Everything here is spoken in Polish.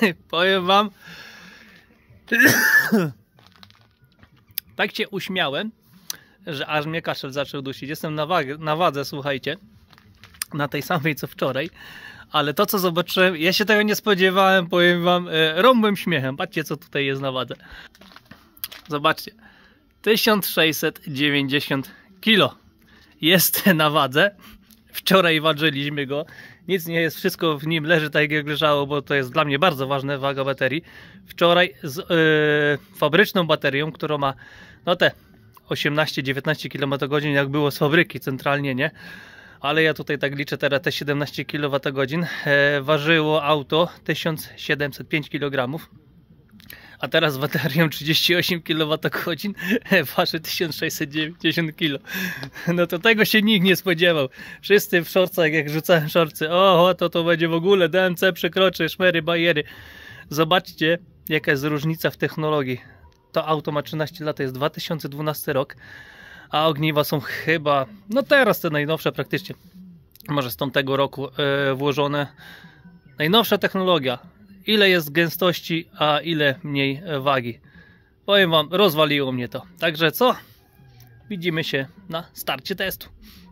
powiem wam, tak się uśmiałem, że aż mnie kaszel zaczął dusić. Jestem na, wagę, na wadze, słuchajcie, na tej samej co wczoraj, ale to co zobaczyłem, ja się tego nie spodziewałem, powiem wam, e, rąbłem śmiechem. Patrzcie co tutaj jest na wadze. Zobaczcie, 1690 kilo jest na wadze. Wczoraj walczyliśmy go. Nic nie jest, wszystko w nim leży tak jak leżało, bo to jest dla mnie bardzo ważne, waga baterii. Wczoraj z yy, fabryczną baterią, która ma no te 18-19 kWh, jak było z fabryki centralnie, nie? Ale ja tutaj tak liczę teraz te 17 kWh. Yy, ważyło auto 1705 kg a teraz baterią 38 kWh waży 1690 kg. No to tego się nikt nie spodziewał. Wszyscy w szorcach, jak rzucałem szorce. o, to to będzie w ogóle, DMC przekroczy, szmery, bajery. Zobaczcie, jaka jest różnica w technologii. To auto ma 13 lat, to jest 2012 rok, a ogniwa są chyba, no teraz te najnowsze praktycznie, może z tamtego roku yy, włożone. Najnowsza technologia, ile jest gęstości, a ile mniej e, wagi. Powiem Wam, rozwaliło mnie to. Także co? Widzimy się na starcie testu.